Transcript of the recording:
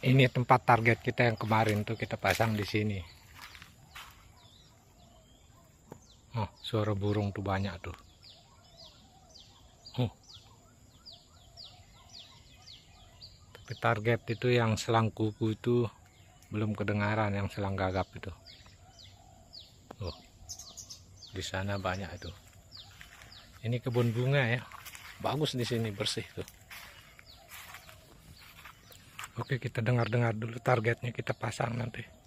ini tempat target kita yang kemarin tuh kita pasang di sini oh suara burung tuh banyak tuh oh tapi target itu yang selang kuku itu belum kedengaran yang selang gagap itu oh di sana banyak itu ini kebun bunga ya bagus di sini bersih tuh Oke kita dengar-dengar dulu targetnya kita pasang nanti